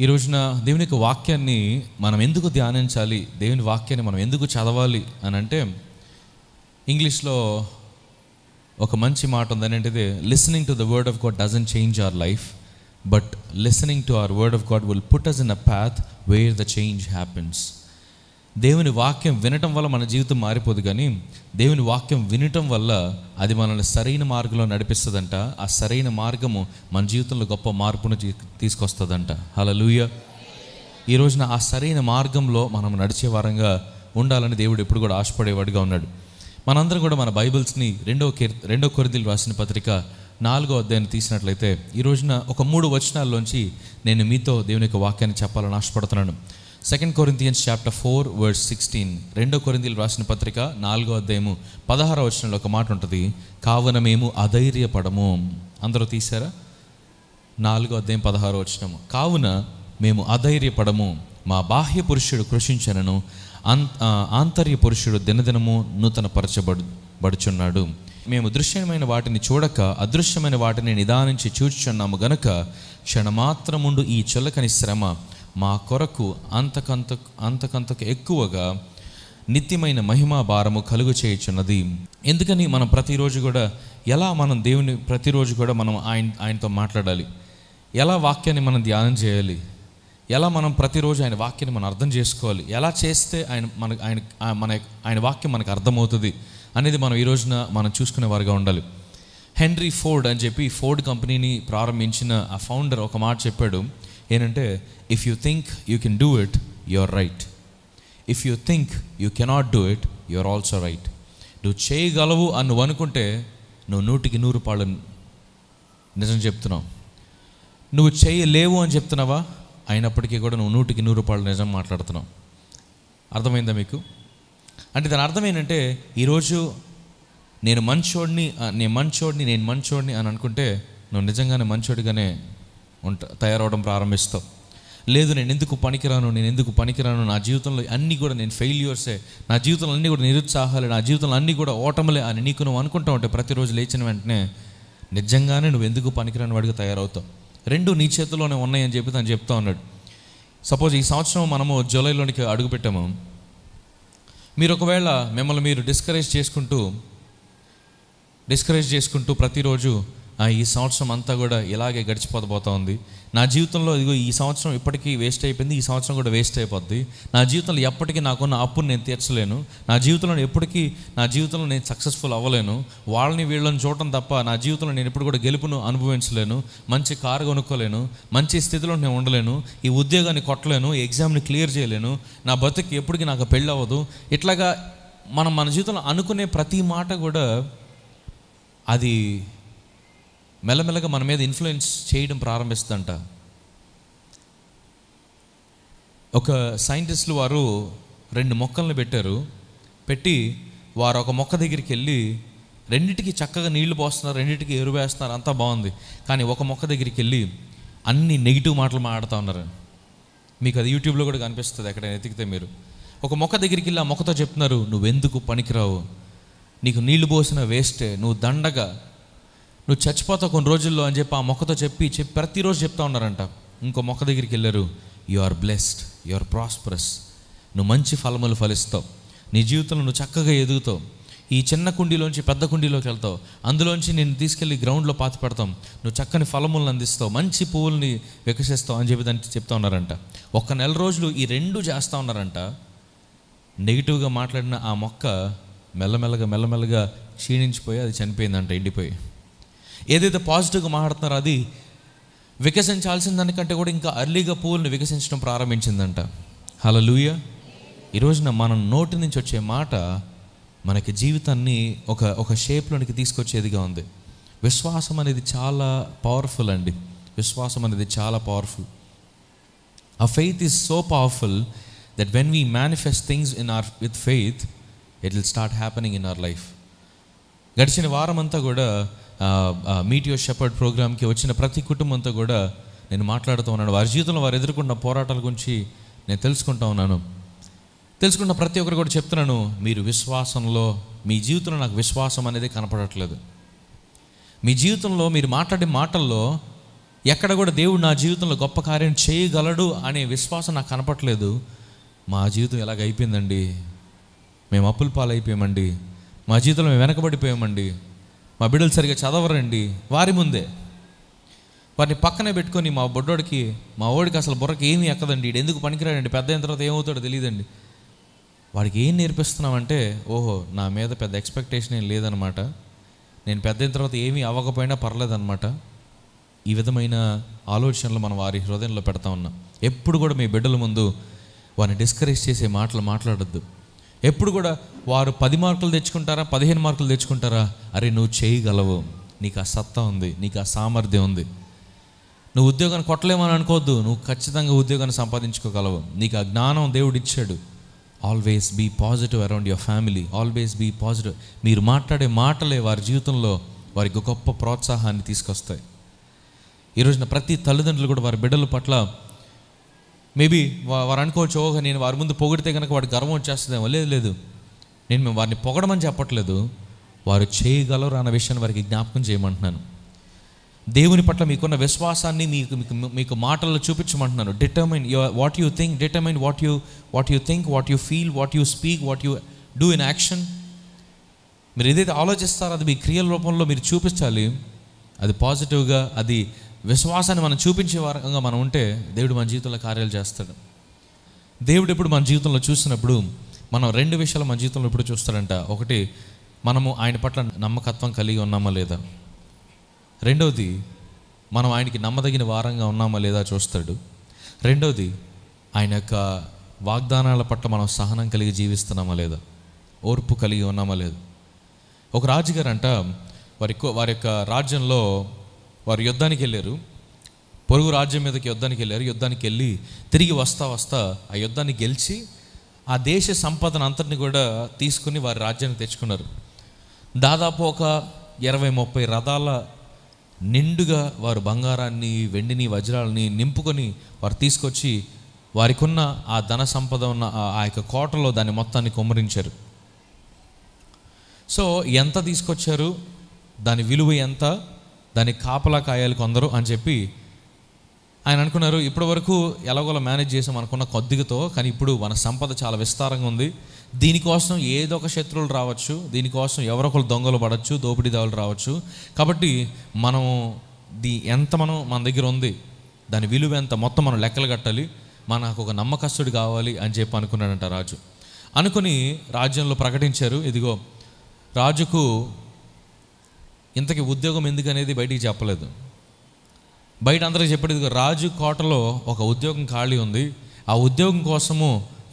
ఈ రోజున దేవుని యొక్క వాక్యాన్ని మనం ఎందుకు ధ్యానించాలి దేవుని వాక్యాన్ని మనం ఎందుకు చదవాలి అని అంటే ఇంగ్లీష్లో ఒక మంచి మాట ఉందని ఏంటిది listening to the word of God doesn't change our life but listening to our word of God will put us in a path where the change happens దేవుని వాక్యం వినటం వల్ల మన జీవితం మారిపోదు కానీ దేవుని వాక్యం వినటం వల్ల అది మనల్ని సరైన మార్గంలో నడిపిస్తుందంట ఆ సరైన మార్గము మన జీవితంలో గొప్ప మార్పును తీసుకొస్తుందంట అలా లూయ ఈ రోజున ఆ సరైన మార్గంలో మనం నడిచే వారంగా ఉండాలని దేవుడు ఎప్పుడు కూడా ఆశపడేవాడిగా ఉన్నాడు మనందరం కూడా మన బైబిల్స్ని రెండో కీర్ రెండో కొరిదిలు రాసిన పత్రిక నాలుగో అధ్యాయం తీసినట్లయితే ఈ రోజున ఒక మూడు వచనాల్లోంచి నేను మీతో దేవుని యొక్క వాక్యాన్ని చెప్పాలని ఆశపడుతున్నాను second Corinthians chapter four verse sixteen రెండో కొరింతీలు రాసిన పత్రిక నాలుగో అధ్యాయము పదహారో వచనంలో ఒక మాట ఉంటుంది కావున మేము అధైర్యపడము అందరూ తీసారా నాలుగో అధ్యాయం పదహారో వచనము కావున మేము అధైర్యపడము మా బాహ్య పురుషుడు కృషించనను ఆంతర్య పురుషుడు దినదినము నూతన పరచబడు బడుచున్నాడు మేము దృశ్యమైన వాటిని చూడక అదృశ్యమైన వాటిని నిదానించి చూచున్నాము గనక క్షణమాత్రముండు ఈ చొలకని శ్రమ మా కొరకు అంతకంత అంతకంతకు ఎక్కువగా నిత్యమైన మహిమా భారము కలుగు చేయుచున్నది ఎందుకని మనం ప్రతిరోజు కూడా ఎలా మనం దేవుని ప్రతిరోజు కూడా మనం ఆయన ఆయనతో మాట్లాడాలి ఎలా వాక్యాన్ని మనం ధ్యానం చేయాలి ఎలా మనం ప్రతిరోజు ఆయన వాక్యాన్ని మనం అర్థం చేసుకోవాలి ఎలా చేస్తే ఆయన మన ఆయన మన ఆయన వాక్యం మనకు అర్థమవుతుంది అనేది మనం ఈ రోజున మనం చూసుకునే వారిగా ఉండాలి హెన్రీ ఫోర్డ్ అని చెప్పి ఫోర్డ్ కంపెనీని ప్రారంభించిన ఆ ఫౌండర్ ఒక మాట చెప్పాడు ఏంటంటే if you think you can do it you're right if you think you cannot do it you're also right నువ్వు చేయగలవు అని నువ్వు అనుకుంటే నువ్వు నూటికి నూరు పాళ్ళు నిజం చెప్తున్నావు నువ్వు చేయలేవు అని చెప్తున్నావా అయినప్పటికీ కూడా నువ్వు నూటికి నూరు పాళ్ళు నిజం మాట్లాడుతున్నావు అర్థమైందా మీకు అంటే దాని అర్థం ఏంటంటే ఈరోజు నేను మంచోడిని నేను మంచోడిని నేను మంచోడిని అని అనుకుంటే నువ్వు నిజంగానే మంచోడిగానే ఉంట తయారవడం ప్రారంభిస్తాం లేదు నేను ఎందుకు పనికిరాను నేను ఎందుకు పనికిరాను నా జీవితంలో అన్నీ కూడా నేను ఫెయిల్యూర్సే నా జీవితంలో అన్నీ కూడా నిరుత్సాహాలే నా జీవితంలో అన్నీ కూడా ఓటములే అని నీకు నువ్వు అనుకుంటా ఉంటే ప్రతిరోజు లేచిన వెంటనే నిజంగానే నువ్వు ఎందుకు పనికిరాని వాడికి తయారవుతావు రెండు నీ చేతిలోనే ఉన్నాయని చెప్పి తను చెప్తా ఉన్నాడు సపోజ్ ఈ సంవత్సరం మనము జూలైలోనికి అడుగుపెట్టాము మీరు ఒకవేళ మిమ్మల్ని మీరు డిస్కరేజ్ చేసుకుంటూ డిస్కరేజ్ చేసుకుంటూ ప్రతిరోజు ఈ సంవత్సరం అంతా కూడా ఇలాగే గడిచిపోతబోతా ఉంది నా జీవితంలో ఇదిగో ఈ సంవత్సరం ఇప్పటికీ వేస్ట్ అయిపోయింది ఈ సంవత్సరం కూడా వేస్ట్ అయిపోద్ది నా జీవితంలో ఎప్పటికీ నాకున్న అప్పును నేను తీర్చలేను నా జీవితంలో ఎప్పటికీ నా జీవితంలో నేను సక్సెస్ఫుల్ అవ్వలేను వాళ్ళని వీళ్ళని చూడటం తప్ప నా జీవితంలో నేను ఎప్పుడు కూడా గెలుపును అనుభవించలేను మంచి కారు కొనుక్కోలేను మంచి స్థితిలో నేను ఉండలేను ఈ ఉద్యోగాన్ని కొట్టలేను ఎగ్జామ్ని క్లియర్ చేయలేను నా బతుకు ఎప్పటికీ నాకు పెళ్ళి అవ్వదు ఇట్లాగా మనం మన జీవితంలో అనుకునే ప్రతి మాట కూడా అది మెల్లమెల్లగా మన మీద ఇన్ఫ్లుయెన్స్ చేయడం ప్రారంభిస్తుందంట ఒక సైంటిస్టులు వారు రెండు మొక్కలను పెట్టారు పెట్టి వారు ఒక మొక్క దగ్గరికి వెళ్ళి రెండింటికి చక్కగా నీళ్లు పోస్తున్నారు రెండింటికి ఎరువు వేస్తున్నారు అంతా బాగుంది కానీ ఒక మొక్క దగ్గరికి వెళ్ళి అన్ని నెగిటివ్ మాటలు మాట్లాడుతూ ఉన్నారు మీకు అది యూట్యూబ్లో కూడా కనిపిస్తుంది ఎక్కడైనా ఎతికితే మీరు ఒక మొక్క దగ్గరికి వెళ్ళి ఆ మొక్కతో చెప్తున్నారు నువ్వెందుకు పనికిరావు నీకు నీళ్లు పోసిన వేస్టే నువ్వు దండగా నువ్వు చచ్చిపోతావు కొన్ని రోజుల్లో అని చెప్పి ఆ మొక్కతో చెప్పి చెప్పి ప్రతిరోజు చెప్తా ఉన్నారంట ఇంకో మొక్క దగ్గరికి వెళ్ళారు you are blessed you are prosperous నువ్వు మంచి ఫలములు ఫలిస్తావు నీ జీవితంలో నువ్వు చక్కగా ఎదుగుతావు ఈ చిన్న కుండీలోంచి పెద్ద కుండీలోకి వెళ్తావు అందులోంచి నేను తీసుకెళ్ళి గ్రౌండ్లో పాతి పెడతాం నువ్వు చక్కని ఫలములను అందిస్తావు మంచి పువ్వుల్ని వికసిస్తావు అని చెప్పి దానికి చెప్తా ఉన్నారంట ఒక్క నెల రోజులు ఈ రెండు చేస్తూ ఉన్నారంట నెగిటివ్గా మాట్లాడిన ఆ మొక్క మెల్లమెల్లగా మెల్లమెల్లగా క్షీణించిపోయి అది చనిపోయిందంట ఎండిపోయి ఏదైతే పాజిటివ్గా మాట్లాడుతున్నారో అది వికసించాల్సిన దానికంటే కూడా ఇంకా అర్లీగా పువ్వులను వికసించడం ప్రారంభించిందంట హలో లూయ ఈరోజున మన నోటి నుంచి వచ్చే మాట మనకి జీవితాన్ని ఒక ఒక షేప్లోనికి తీసుకొచ్చేదిగా ఉంది విశ్వాసం అనేది చాలా పవర్ఫుల్ అండి విశ్వాసం అనేది చాలా పవర్ఫుల్ ఆ faith is so powerful that when we manifest things in or with faith it will start happening in our life గడిచిన వారం అంతా కూడా మీట్ యువర్ షెపర్డ్ ప్రోగ్రామ్కి వచ్చిన ప్రతి కుటుంబంతో కూడా నేను మాట్లాడుతూ ఉన్నాను వారి జీవితంలో వారు ఎదుర్కొన్న పోరాటాల గురించి నేను తెలుసుకుంటా ఉన్నాను తెలుసుకున్న ప్రతి ఒక్కరు కూడా చెప్తున్నాను మీరు విశ్వాసంలో మీ జీవితంలో నాకు విశ్వాసం అనేది కనపడట్లేదు మీ జీవితంలో మీరు మాట్లాడే మాటల్లో ఎక్కడ కూడా దేవుడు నా జీవితంలో గొప్ప కార్యం చేయగలడు అనే విశ్వాసం నాకు కనపట్లేదు మా జీవితం ఎలాగైపోయిందండి మేము అప్పుల పాలైపోయామండి మా జీవితంలో మేము వెనకబడిపోయామండి మా బిడ్డలు సరిగా చదవరండి వారి ముందే వారిని పక్కనే పెట్టుకొని మా బొడ్డోడికి మా ఓడికి అసలు బుర్రకి ఏమీ ఎక్కదండి ఇడు ఎందుకు పనికిరాడండి పెద్ద అయిన తర్వాత ఏమవుతాడో తెలియదండి వాడికి ఏం నేర్పిస్తున్నామంటే ఓహో నా మీద పెద్ద ఎక్స్పెక్టేషన్ ఏం లేదనమాట నేను పెద్ద అయిన తర్వాత ఏమీ అవ్వకపోయినా పర్లేదనమాట ఈ విధమైన ఆలోచనలు మనం వారి హృదయంలో పెడతా ఉన్నాం ఎప్పుడు కూడా మీ బిడ్డల ముందు వారిని డిస్కరేజ్ చేసే మాటలు మాట్లాడద్దు ఎప్పుడు కూడా వారు పది మార్కులు తెచ్చుకుంటారా పదిహేను మార్కులు తెచ్చుకుంటారా అరే నువ్వు చేయగలవు నీకు ఆ సత్తా ఉంది నీకు ఆ సామర్థ్యం ఉంది నువ్వు ఉద్యోగాన్ని కొట్టలేమని అనుకోవద్దు నువ్వు ఖచ్చితంగా ఉద్యోగాన్ని సంపాదించుకోగలవు నీకు ఆ జ్ఞానం దేవుడు ఇచ్చాడు always be positive around your family always be positive మీరు మాట్లాడే మాటలే వారి జీవితంలో వారికి గొప్ప ప్రోత్సాహాన్ని తీసుకొస్తాయి ఈరోజున ప్రతి తల్లిదండ్రులు కూడా వారి బిడ్డల పట్ల మేబీ వారు అనుకోవచ్చు ఓహ నేను వారి ముందు పొగిడితే కనుక వాడు గర్వం వచ్చేస్తుందేమో లేదు లేదు నేను మేము వారిని పొగడమని చెప్పట్లేదు వారు చేయగలరు అన్న విషయాన్ని వారికి జ్ఞాపకం చేయమంటున్నాను దేవుని పట్ల మీకున్న విశ్వాసాన్ని మీకు మీకు మీకు మాటల్లో చూపించమంటున్నాను determine your what you think determine what you what you think what you feel what you speak what you do in action మీరు ఏదైతే ఆలోచిస్తారో అది మీ క్రియల రూపంలో మీరు చూపించాలి అది పాజిటివ్గా అది విశ్వాసాన్ని మనం చూపించే వారంగా మనం ఉంటే దేవుడు మన జీవితంలో కార్యాలు చేస్తాడు దేవుడు ఇప్పుడు మన జీవితంలో చూసినప్పుడు మనం రెండు విషయాలు మన జీవితంలో ఇప్పుడు చూస్తాడంట ఒకటి మనము ఆయన పట్ల నమ్మకత్వం కలిగి ఉన్నామా లేదా రెండవది మనం ఆయనకి నమ్మదగిన వారంగా ఉన్నామా లేదా చూస్తాడు రెండవది ఆయన యొక్క వాగ్దానాల పట్ల మనం సహనం కలిగి జీవిస్తున్నామా లేదా ఓర్పు కలిగి ఉన్నామా లేదా ఒక రాజుగారు అంట వారి వారి యొక్క రాజ్యంలో వారు యుద్ధానికి వెళ్ళారు పొరుగు రాజ్యం మీదకి యుద్ధానికి వెళ్ళారు యుద్ధానికి వెళ్ళి తిరిగి వస్తా వస్తా ఆ యుద్ధాన్ని గెలిచి ఆ దేశ సంపదను అంతటిని కూడా తీసుకుని వారి రాజ్యాన్ని తెచ్చుకున్నారు దాదాపు ఒక ఇరవై ముప్పై రథాల నిండుగా వారు బంగారాన్ని వెండిని వజ్రాలని నింపుకొని వారు తీసుకొచ్చి వారికున్న ఆ ధన సంపద ఉన్న ఆ యొక్క కోటలో దాన్ని మొత్తాన్ని కుమ్మరించారు సో ఎంత తీసుకొచ్చారు దాని విలువ ఎంత దాన్ని కాపలా కాయాలి కొందరు అని చెప్పి ఆయన అనుకున్నారు ఇప్పటి వరకు ఎలాగోలా మేనేజ్ చేసాం అనుకున్న కొద్దిగతో కానీ ఇప్పుడు మన సంపద చాలా విస్తారంగా ఉంది దీనికోసం ఏదో ఒక శత్రువులు రావచ్చు దీనికోసం ఎవరొకరు దొంగలు పడవచ్చు దోపిడీదారులు రావచ్చు కాబట్టి మనం దీ ఎంత మనం మన దగ్గర ఉంది దాని విలువ ఎంత మొత్తం మనం లెక్కలు కట్టాలి మనకు ఒక నమ్మకస్తుడు కావాలి అని చెప్పి అనుకున్నాడంట రాజు అనుకుని రాజ్యంలో ప్రకటించారు ఇదిగో రాజుకు ఇంతకీ ఉద్యోగం ఎందుకు అనేది బయటికి చెప్పలేదు బయట అందరికి చెప్పేది రాజు కోటలో ఒక ఉద్యోగం ఖాళీ ఉంది ఆ ఉద్యోగం కోసము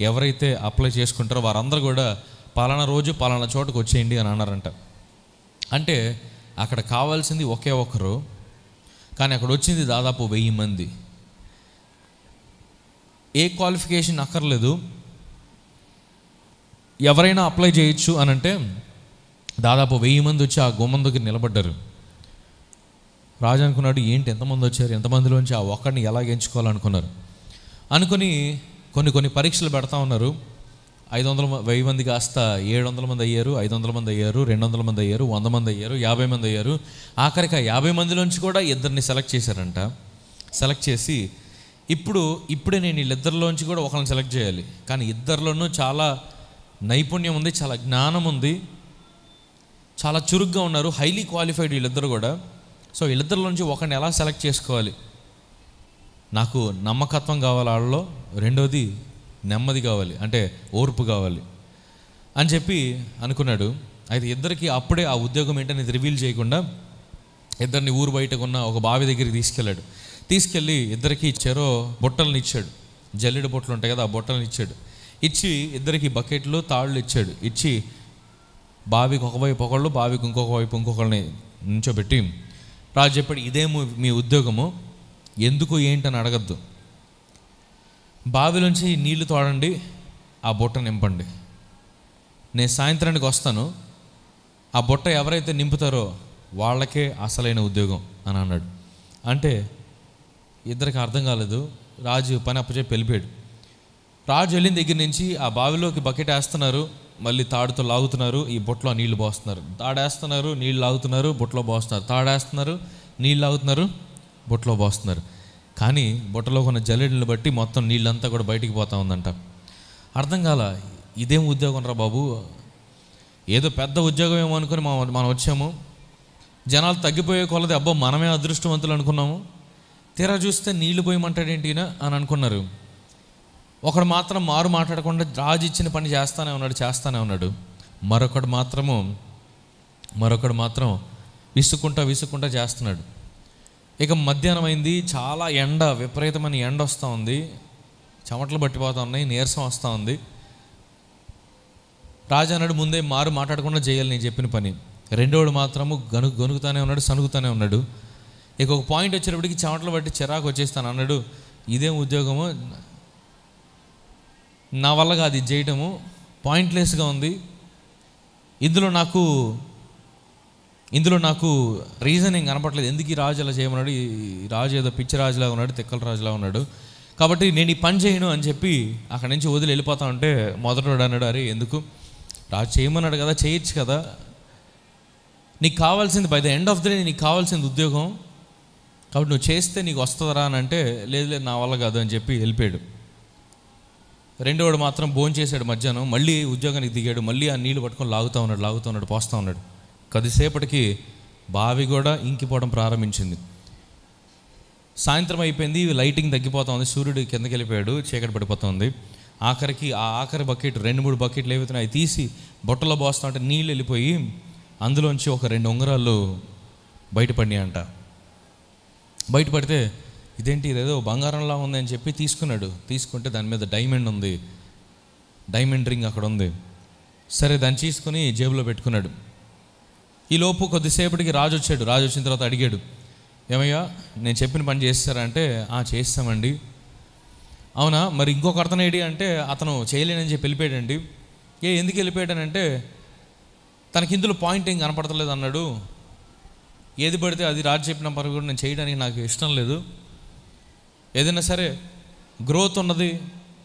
ఎవరైతే అప్లై చేసుకుంటారో వారందరూ కూడా పలానా రోజు పలానా చోటకు వచ్చేయండి అని అన్నారంట అంటే అక్కడ కావాల్సింది ఒకే ఒకరు కానీ అక్కడ వచ్చింది దాదాపు వెయ్యి మంది ఏ క్వాలిఫికేషన్ అక్కర్లేదు ఎవరైనా అప్లై చేయొచ్చు అనంటే దాదాపు వెయ్యి మంది వచ్చి ఆ గుమ్మం దగ్గర నిలబడ్డారు రాజు అనుకున్నాడు ఏంటి ఎంతమంది వచ్చారు ఎంతమందిలోంచి ఆ ఒక్కడిని ఎలా ఎంచుకోవాలనుకున్నారు అనుకుని కొన్ని కొన్ని పరీక్షలు పెడతా ఉన్నారు ఐదు వందల వెయ్యి మంది కాస్త ఏడు వందల మంది అయ్యారు ఐదు వందల మంది అయ్యారు రెండు వందల మంది అయ్యారు వంద మంది అయ్యారు యాభై మంది అయ్యారు ఆఖరికి ఆ యాభై మందిలోంచి కూడా ఇద్దరిని సెలెక్ట్ చేశారంట సెలెక్ట్ చేసి ఇప్పుడు ఇప్పుడే నేను వీళ్ళిద్దరిలోంచి కూడా ఒకరిని సెలెక్ట్ చేయాలి కానీ ఇద్దరిలోనూ చాలా నైపుణ్యం ఉంది చాలా జ్ఞానం ఉంది చాలా చురుగ్గా ఉన్నారు హైలీ క్వాలిఫైడ్ వీళ్ళిద్దరు కూడా సో వీళ్ళిద్దరి నుంచి ఒకరిని ఎలా సెలెక్ట్ చేసుకోవాలి నాకు నమ్మకత్వం కావాలి వాళ్ళలో రెండోది నెమ్మది కావాలి అంటే ఓర్పు కావాలి అని చెప్పి అనుకున్నాడు అయితే ఇద్దరికి అప్పుడే ఆ ఉద్యోగం ఏంటనేది రివీల్ చేయకుండా ఇద్దరిని ఊరు బయటకున్న ఒక బావి దగ్గరికి తీసుకెళ్ళాడు తీసుకెళ్ళి ఇద్దరికి చెరో బుట్టలను ఇచ్చాడు జల్లెడు బుట్టలు ఉంటాయి కదా ఆ బుట్టలను ఇచ్చాడు ఇచ్చి ఇద్దరికి బకెట్లు తాళ్ళు ఇచ్చాడు ఇచ్చి బావికి ఒకవైపు ఒకళ్ళు బావికి ఇంకొక వైపు ఇంకొకళ్ళని నించోబెట్టి రాజు చెప్పాడు ఇదేమో మీ ఉద్యోగము ఎందుకు ఏంటని అడగద్దు బావిలోంచి నీళ్లు తోడండి ఆ బుట్ట నింపండి నేను సాయంత్రానికి వస్తాను ఆ బుట్ట ఎవరైతే నింపుతారో వాళ్ళకే అసలైన ఉద్యోగం అని అన్నాడు అంటే ఇద్దరికి అర్థం కాలేదు రాజు పని అప్పచే వెళ్ళిపోయాడు రాజు వెళ్ళిన దగ్గర నుంచి ఆ బావిలోకి బకెట్ వేస్తున్నారు మళ్ళీ తాడుతో లాగుతున్నారు ఈ బొట్లో నీళ్లు పోస్తున్నారు తాడేస్తున్నారు నీళ్ళు లాగుతున్నారు బొట్లో పోస్తున్నారు తాడేస్తున్నారు నీళ్ళు లాగుతున్నారు బొట్లో పోస్తున్నారు కానీ బొట్టలో ఉన్న జల్లెడని బట్టి మొత్తం నీళ్ళంతా కూడా బయటికి పోతా ఉందంట అర్థం కాల ఇదేం ఉద్యోగం రా బాబు ఏదో పెద్ద ఉద్యోగం ఏమో అనుకుని మనం వచ్చాము జనాలు తగ్గిపోయే కొలది అబ్బో మనమే అదృష్టవంతులు అనుకున్నాము తీరా చూస్తే నీళ్లు పోయమంటాడేంటినా అని అనుకున్నారు ఒకడు మాత్రం మారు మాట్లాడకుండా రాజు ఇచ్చిన పని చేస్తానే ఉన్నాడు చేస్తానే ఉన్నాడు మరొకడు మాత్రము మరొకడు మాత్రం విసుక్కుంటా విసుక్కుంటా చేస్తున్నాడు ఇక మధ్యాహ్నం అయింది చాలా ఎండ విపరీతమైన ఎండ వస్తూ ఉంది చెమటలు పట్టిపోతూ ఉన్నాయి నీరసం వస్తూ ఉంది రాజు అన్నాడు ముందే మారు మాట్లాడకుండా చేయాలి నేను చెప్పిన పని రెండోడు మాత్రము గను గొనుగుతానే ఉన్నాడు సనుగుతానే ఉన్నాడు ఇక ఒక పాయింట్ వచ్చేటప్పటికి చెమటలు పట్టి చిరాకు వచ్చేస్తాను అన్నాడు ఇదేం ఉద్యోగము నా వల్ల అది చేయటము పాయింట్లెస్గా ఉంది ఇందులో నాకు ఇందులో నాకు రీజన్ ఏం కనపట్లేదు ఎందుకు ఈ రాజు అలా చేయమన్నాడు ఈ రాజు ఏదో పిచ్చి రాజులాగా ఉన్నాడు తిక్కల రాజులా ఉన్నాడు కాబట్టి నేను ఈ పని చేయను అని చెప్పి అక్కడి నుంచి వదిలి వెళ్ళిపోతా ఉంటే మొదట అన్నాడు అరే ఎందుకు రాజు చేయమన్నాడు కదా చేయొచ్చు కదా నీకు కావాల్సింది by the end of the day నీకు కావాల్సింది ఉద్యోగం కాబట్టి నువ్వు చేస్తే నీకు వస్తుందరా అని అంటే లేదు లేదు నా వల్ల కాదు అని చెప్పి వెళ్ళిపోయాడు రెండోడు మాత్రం భోజనం చేశాడు మధ్యాహ్నం మళ్ళీ ఉద్యోగానికి దిగాడు మళ్ళీ ఆ నీళ్లు పట్టుకొని లాగుతూ ఉన్నాడు లాగుతూ ఉన్నాడు పోస్తూ ఉన్నాడు కొద్దిసేపటికి బావి కూడా ఇంకిపోవడం ప్రారంభించింది సాయంత్రం అయిపోయింది లైటింగ్ తగ్గిపోతా ఉంది సూర్యుడు కిందకి వెళ్ళిపోయాడు చీకటి పడిపోతుంది ఆఖరికి ఆ ఆఖరి బకెట్ రెండు మూడు బకెట్లు ఏవైతే అవి తీసి బొట్టలో పోస్తా ఉంటే నీళ్ళు వెళ్ళిపోయి అందులోంచి ఒక రెండు ఉంగరాలు బయటపడినాయి అంట బయటపడితే ఇదేంటి ఇదేదో బంగారంలా ఉంది అని చెప్పి తీసుకున్నాడు తీసుకుంటే దాని మీద డైమండ్ ఉంది డైమండ్ రింగ్ అక్కడ ఉంది సరే దాన్ని తీసుకుని జేబులో పెట్టుకున్నాడు ఈలోపు కొద్దిసేపటికి రాజు వచ్చాడు రాజు వచ్చిన తర్వాత అడిగాడు ఏమయ్యా నేను చెప్పిన పని చేస్తారంటే ఆ చేస్తామండి అవునా మరి ఇంకొక అర్థం ఏంటి అంటే అతను చేయలేనని చెప్పి వెళ్ళిపోయాడండి ఏ ఎందుకు వెళ్ళిపోయాడనంటే తనకి ఇందులో పాయింట్ ఏం కనపడతలేదు అన్నాడు ఏది పడితే అది రాజు చెప్పిన పని కూడా నేను చేయడానికి నాకు ఇష్టం లేదు ఏదైనా సరే గ్రోత్ ఉన్నది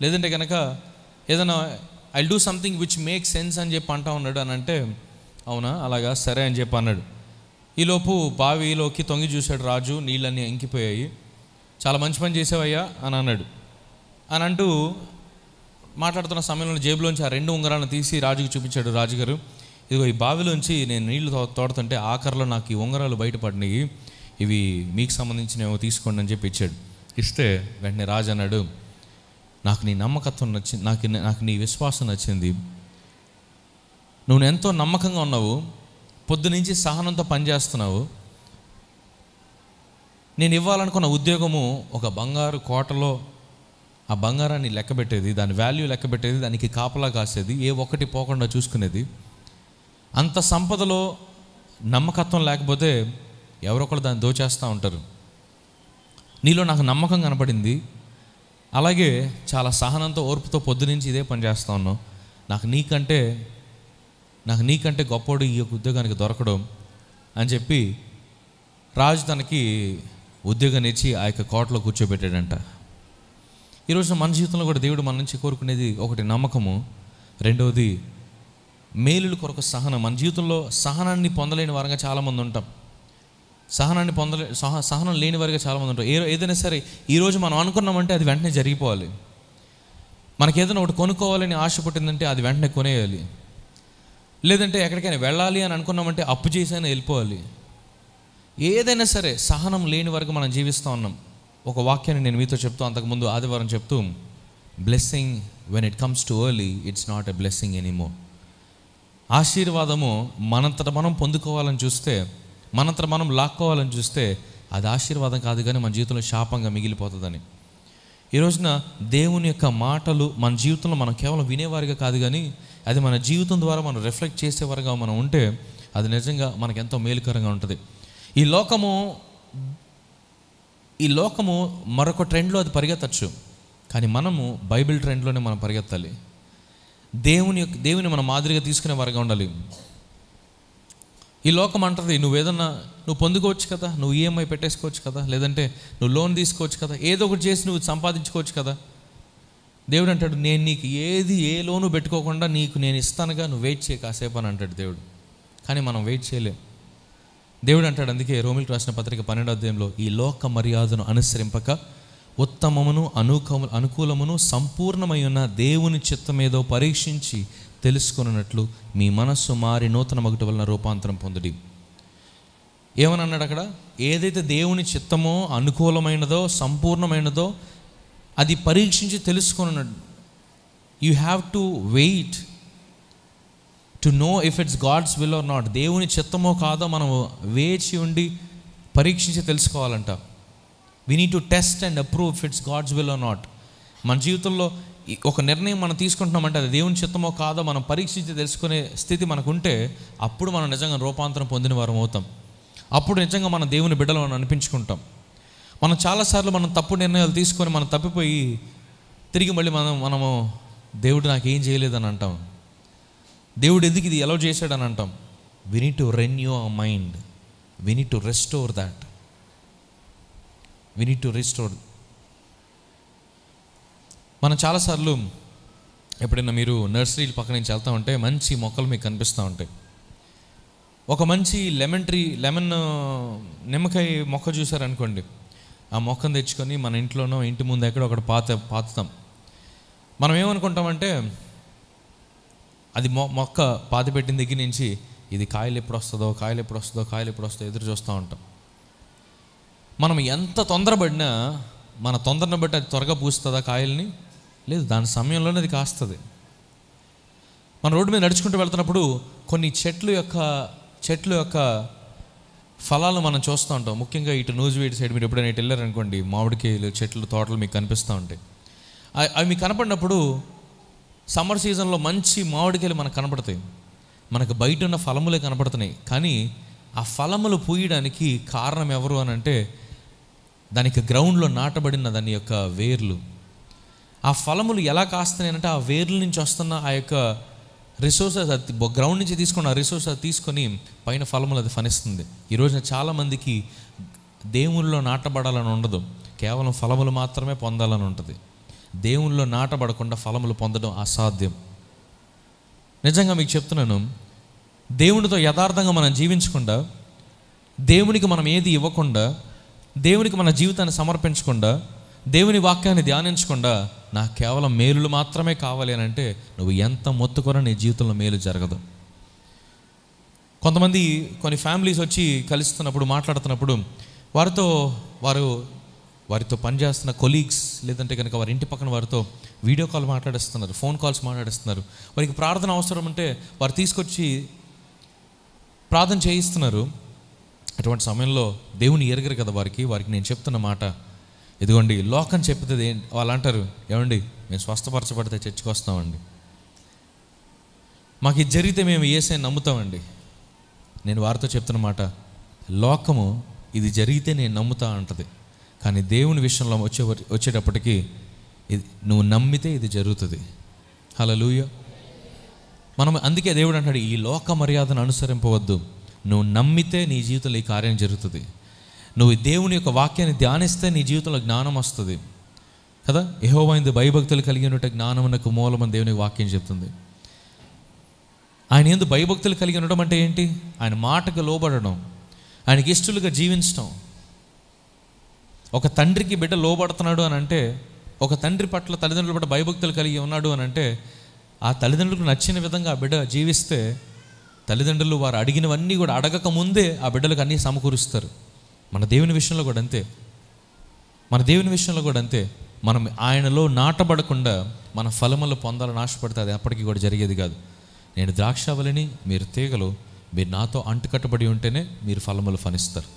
లేదంటే కనుక ఏదైనా I do something which make sense అని చెప్పి అంటా ఉన్నాడు అని అంటే అవునా అలాగా సరే అని చెప్పి అన్నాడు ఈలోపు బావిలోకి తొంగి చూశాడు రాజు నీళ్ళన్నీ ఎంకిపోయాయి చాలా మంచి పని చేసావయ్యా అని అన్నాడు అని అంటూ మాట్లాడుతున్న సమయంలో జేబులోంచి ఆ రెండు ఉంగరాలను తీసి రాజుకు చూపించాడు రాజుగారు ఇదిగో ఈ బావిలోంచి నేను నీళ్లు తోడుతుంటే ఆఖరిలో నాకు ఈ ఉంగరాలు బయటపడినాయి ఇవి మీకు సంబంధించినవి తీసుకోండి అని చెప్పి ఇచ్చాడు ఇస్తే వెంటనే రాజు అన్నాడు నాకు నీ నమ్మకత్వం నచ్చింది నాకు నాకు నీ విశ్వాసం నచ్చింది నువ్వు ఎంతో నమ్మకంగా ఉన్నావు పొద్దు నుంచి సహనంతో పనిచేస్తున్నావు నేను ఇవ్వాలనుకున్న ఉద్యోగము ఒక బంగారు కోటలో ఆ బంగారాన్ని లెక్కబెట్టేది దాని వాల్యూ లెక్కబెట్టేది దానికి కాపలా కాసేది ఏ ఒక్కటి పోకుండా చూసుకునేది అంత సంపదలో నమ్మకత్వం లేకపోతే ఎవరొకరు దాన్ని దోచేస్తూ ఉంటారు నీలో నాకు నమ్మకం కనపడింది అలాగే చాలా సహనంతో ఓర్పుతో పొద్దునుంచి ఇదే పని చేస్తా ఉన్నావు నాకు నీకంటే నాకు నీకంటే గొప్పోడు ఈ యొక్క ఉద్యోగానికి దొరకడం అని చెప్పి రాజు తనకి ఉద్యోగాన్ని ఇచ్చి ఆ యొక్క కోటలో కూర్చోబెట్టాడంట ఈరోజు మన జీవితంలో కూడా దేవుడు మన నుంచి కోరుకునేది ఒకటి నమ్మకము రెండవది మేలుల కొరకు సహనం మన జీవితంలో సహనాన్ని పొందలేని వారంగా చాలామంది ఉంటాం సహనాన్ని పొందలే సహ సహనం లేని వారిగా చాలామంది ఉంటారు ఏ ఏదైనా సరే ఈరోజు మనం అనుకున్నామంటే అది వెంటనే జరిగిపోవాలి మనకి ఏదైనా ఒకటి కొనుక్కోవాలని ఆశ పుట్టిందంటే అది వెంటనే కొనేయాలి లేదంటే ఎక్కడికైనా వెళ్ళాలి అని అనుకున్నామంటే అప్పు చేసైనా వెళ్ళిపోవాలి ఏదైనా సరే సహనం లేని వరకు మనం జీవిస్తూ ఉన్నాం ఒక వాక్యాన్ని నేను మీతో చెప్తూ అంతకుముందు ఆదివారం చెప్తూ blessing when it comes to early it's not a blessing anymore ఆశీర్వాదము మనంతట మనం పొందుకోవాలని చూస్తే మనంతా మనం లాక్కోవాలని చూస్తే అది ఆశీర్వాదం కాదు కానీ మన జీవితంలో శాపంగా మిగిలిపోతుందని ఈ రోజున దేవుని యొక్క మాటలు మన జీవితంలో మనం కేవలం వినేవారిగా కాదు కానీ అది మన జీవితం ద్వారా మనం రిఫ్లెక్ట్ చేసేవారుగా మనం ఉంటే అది నిజంగా మనకు ఎంతో మేలుకరంగా ఉంటుంది ఈ లోకము ఈ లోకము మరొక ట్రెండ్లో అది పరిగెత్తచ్చు కానీ మనము బైబిల్ ట్రెండ్లోనే మనం పరిగెత్తాలి దేవుని దేవుని మన మాదిరిగా తీసుకునే వారిగా ఉండాలి ఈ లోకం అంటది నువ్వేదన్నా నువ్వు పొందుకోవచ్చు కదా నువ్వు ఈఎంఐ e పెట్టేసుకోవచ్చు కదా లేదంటే నువ్వు లోన్ తీసుకోవచ్చు కదా ఏదో ఒకటి చేసి నువ్వు సంపాదించుకోవచ్చు కదా దేవుడు అంటాడు నేను నీకు ఏది ఏ లోను పెట్టుకోకుండా నీకు నేను ఇస్తానుగా నువ్వు వెయిట్ చేయ కాసేపు అని అంటాడు దేవుడు కానీ మనం వెయిట్ చేయలేం దేవుడు అంటాడు అందుకే రోమిల్ రాసిన పత్రిక పన్నెండో అధ్యాయంలో ఈ లోక మర్యాదను అనుసరింపక ఉత్తమమును అనుకము అనుకూలమును సంపూర్ణమై ఉన్న దేవుని చిత్తమేదో పరీక్షించి తెలుసుకున్నట్లు మీ మనస్సు మారి నూతన మగటి వలన రూపాంతరం పొందుడి ఏమని అన్నాడు అక్కడ ఏదైతే దేవుని చిత్తమో అనుకూలమైనదో సంపూర్ణమైనదో అది పరీక్షించి తెలుసుకున్నాడు you have to wait to know if it's God's will or not దేవుని చిత్తమో కాదో మనం వేచి ఉండి పరీక్షించి తెలుసుకోవాలంట we need to test and approve if it's God's will or not మన జీవితంలో ఒక నిర్ణయం మనం తీసుకుంటున్నామంటే అది దేవుని చిత్తమో కాదో మనం పరీక్షించి తెలుసుకునే స్థితి మనకుంటే అప్పుడు మనం నిజంగా రూపాంతరం పొందిన వారం అవుతాం అప్పుడు నిజంగా మనం దేవుని బిడ్డలు అని అనిపించుకుంటాం మనం చాలాసార్లు మనం తప్పు నిర్ణయాలు తీసుకొని మనం తప్పిపోయి తిరిగి మళ్ళీ మనం మనము దేవుడు నాకు ఏం చేయలేదని అంటాం దేవుడు ఎందుకు ఇది ఎలా అని అంటాం we to renew a mind we to restore that we to restore మనం చాలాసార్లు ఎప్పుడైనా మీరు నర్సరీలు పక్క నుంచి వెళ్తూ ఉంటే మంచి మొక్కలు మీకు కనిపిస్తూ ఉంటాయి ఒక మంచి లెమన్ ట్రీ లెమన్ నిమ్మకాయ మొక్క చూసారనుకోండి ఆ మొక్కను తెచ్చుకొని మన ఇంట్లోనో ఇంటి ముందు ఎక్కడో ఒకటి పాత పాతుతాం మనం ఏమనుకుంటామంటే అది మొ మొక్క పాతి పెట్టిన దగ్గర నుంచి ఇది కాయలు ఎప్పుడు వస్తుందో కాయలు ఎప్పుడు వస్తుందో కాయలు ఎప్పుడు వస్తుందో ఎదురు చూస్తూ ఉంటాం మనం ఎంత తొందరపడినా మన తొందరను బట్టి అది త్వరగా పూస్తుందా కాయల్ని లేదు దాని సమయంలోనే అది కాస్తుంది మన రోడ్డు మీద నడుచుకుంటూ వెళ్తున్నప్పుడు కొన్ని చెట్లు యొక్క చెట్లు యొక్క ఫలాలు మనం చూస్తూ ఉంటాం ముఖ్యంగా ఇటు నూజివేడి సైడ్ మీరు ఎప్పుడైనా ఇటు వెళ్ళారనుకోండి మామిడికాయలు చెట్లు తోటలు మీకు కనిపిస్తూ ఉంటాయి అవి మీకు కనపడినప్పుడు సమ్మర్ సీజన్లో మంచి మామిడికాయలు మనకు కనపడతాయి మనకు బయట ఉన్న ఫలములే కనపడుతున్నాయి కానీ ఆ ఫలములు పూయడానికి కారణం ఎవరు అని అంటే దానికి గ్రౌండ్లో నాటబడిన దాని యొక్క వేర్లు ఆ ఫలములు ఎలా కాస్తున్నాయంటే ఆ వేర్ల నుంచి వస్తున్న ఆ యొక్క రిసోర్సెస్ అది గ్రౌండ్ నుంచి తీసుకున్న ఆ రిసోర్స్ అది తీసుకొని పైన ఫలములు అది ఫనిస్తుంది ఈ రోజున చాలామందికి దేవుల్లో నాటబడాలని ఉండదు కేవలం ఫలములు మాత్రమే పొందాలని ఉంటుంది దేవుల్లో నాటబడకుండా ఫలములు పొందడం అసాధ్యం నిజంగా మీకు చెప్తున్నాను దేవునితో యథార్థంగా మనం జీవించకుండా దేవునికి మనం ఏది ఇవ్వకుండా దేవునికి మన జీవితాన్ని సమర్పించకుండా దేవుని వాక్యాన్ని ధ్యానించకుండా నాకు కేవలం మేలులు మాత్రమే కావాలి అని అంటే నువ్వు ఎంత మొత్తుకున్నా నీ జీవితంలో మేలు జరగదు కొంతమంది కొన్ని ఫ్యామిలీస్ వచ్చి కలుస్తున్నప్పుడు మాట్లాడుతున్నప్పుడు వారితో వారు వారితో పనిచేస్తున్న కొలీగ్స్ లేదంటే కనుక వారి ఇంటి పక్కన వారితో వీడియో కాల్ మాట్లాడేస్తున్నారు ఫోన్ కాల్స్ మాట్లాడేస్తున్నారు వారికి ప్రార్థన అవసరం ఉంటే వారు తీసుకొచ్చి ప్రార్థన చేయిస్తున్నారు అటువంటి సమయంలో దేవుని ఎరగరు కదా వారికి వారికి నేను చెప్తున్న మాట ఇదిగోండి లోకం చెప్తుంది వాళ్ళు అంటారు ఏమండి మేము స్వస్థపరచబడితే చర్చకు వస్తామండి మాకు ఇది జరిగితే మేము ఏసై నమ్ముతామండి నేను వారితో చెప్తున్న మాట లోకము ఇది జరిగితే నేను నమ్ముతా అంటది కానీ దేవుని విషయంలో వచ్చే వచ్చేటప్పటికి ఇది నువ్వు నమ్మితే ఇది జరుగుతుంది హలో లూయ మనం అందుకే దేవుడు అంటాడు ఈ లోక మర్యాదను అనుసరింపవద్దు నువ్వు నమ్మితే నీ జీవితంలో ఈ కార్యం జరుగుతుంది నువ్వు దేవుని యొక్క వాక్యాన్ని ధ్యానిస్తే నీ జీవితంలో జ్ఞానం వస్తుంది కదా యహోవైంది భయభక్తులు కలిగినట్టు జ్ఞానమునకు మూలమని దేవుని వాక్యం చెప్తుంది ఆయన ఎందు భయభక్తులు కలిగి ఉండడం అంటే ఏంటి ఆయన మాటకు లోబడడం ఆయనకి ఇష్టలుగా జీవించడం ఒక తండ్రికి బిడ్డ లోబడుతున్నాడు అని అంటే ఒక తండ్రి పట్ల తల్లిదండ్రుల పట్ల భయభక్తులు కలిగి ఉన్నాడు అని అంటే ఆ తల్లిదండ్రులకు నచ్చిన విధంగా ఆ బిడ్డ జీవిస్తే తల్లిదండ్రులు వారు అడిగినవన్నీ కూడా అడగక ముందే ఆ బిడ్డలకు అన్నీ సమకూరుస్తారు మన దేవుని విషయంలో కూడా అంతే మన దేవుని విషయంలో కూడా అంతే మనం ఆయనలో నాటబడకుండా మన ఫలములు పొందాలని నాశపడితే అది ఎప్పటికీ కూడా జరిగేది కాదు నేను ద్రాక్షావలిని మీరు తీగలు మీరు నాతో అంటుకట్టబడి ఉంటేనే మీరు ఫలములు ఫలిస్తారు